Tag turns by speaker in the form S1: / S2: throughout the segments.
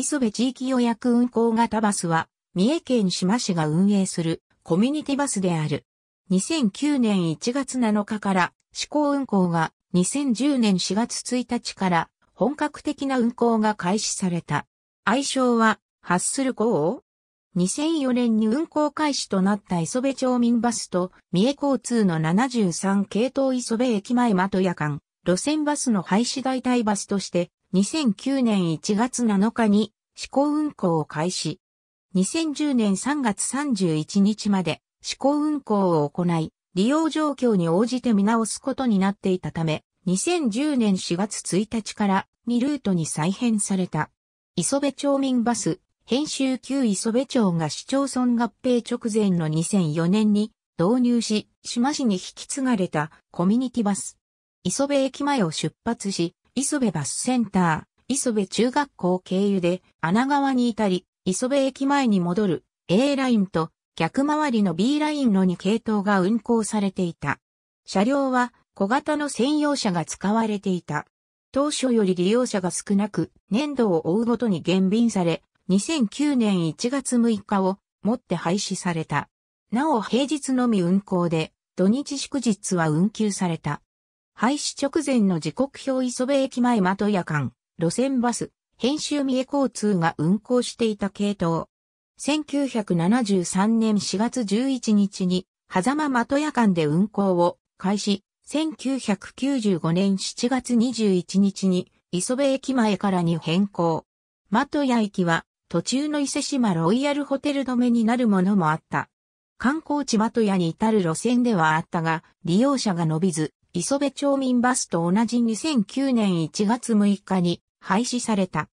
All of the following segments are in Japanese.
S1: 磯部地域予約運行型バスは、三重県志摩市が運営するコミュニティバスである。2009年1月7日から試行運行が2010年4月1日から本格的な運行が開始された。愛称は、ハッスル号 ?2004 年に運行開始となった磯部町民バスと、三重交通の73系統磯部駅前的夜間、路線バスの廃止代替バスとして、2009年1月7日に試行運行を開始。2010年3月31日まで試行運行を行い、利用状況に応じて見直すことになっていたため、2010年4月1日から2ルートに再編された。磯部町民バス、編集旧磯部町が市町村合併直前の2004年に導入し、島市に引き継がれたコミュニティバス。磯部駅前を出発し、磯部バスセンター、磯部中学校経由で穴川に至り、磯部駅前に戻る A ラインと逆回りの B ラインの2系統が運行されていた。車両は小型の専用車が使われていた。当初より利用者が少なく、年度を追うごとに減便され、2009年1月6日をもって廃止された。なお平日のみ運行で、土日祝日は運休された。廃止直前の時刻表磯部駅前的夜間、路線バス、編集三重交通が運行していた系統。1973年4月11日に、狭間的夜間で運行を開始、1995年7月21日に、磯部駅前からに変更。的谷駅は、途中の伊勢島ロイヤルホテル止めになるものもあった。観光地的谷に至る路線ではあったが、利用者が伸びず、磯部町民バスと同じ2009年1月6日に廃止された。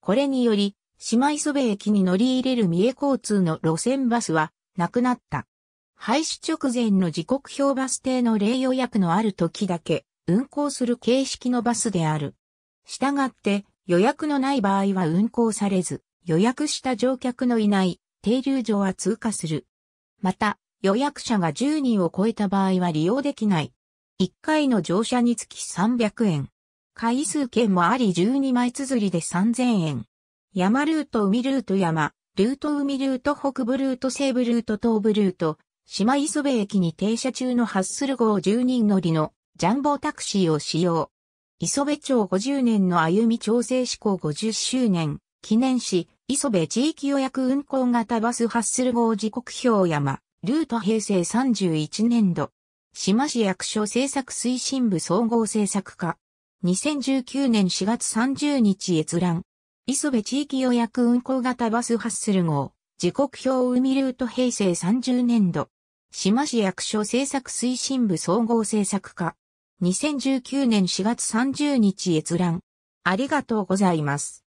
S1: これにより、島磯部駅に乗り入れる三重交通の路線バスはなくなった。廃止直前の時刻表バス停の例予約のある時だけ運行する形式のバスである。したがって予約のない場合は運行されず、予約した乗客のいない停留所は通過する。また、予約者が10人を超えた場合は利用できない1回の乗車につき300円。回数券もあり12枚綴りで3000円。山ルート海ルート山、ルート海ルート北部ルート西部ルート東部ルート、島磯部駅に停車中のハッスル号10人乗りのジャンボタクシーを使用。磯部町50年の歩み調整施行50周年記念し、磯部地域予約運行型バスハッスル号時刻表山、ルート平成31年度。志摩市役所政策推進部総合政策課。2019年4月30日閲覧。磯部地域予約運行型バスハッスル号。時刻表海ルート平成30年度。志摩市役所政策推進部総合政策課。2019年4月30日閲覧。ありがとうございます。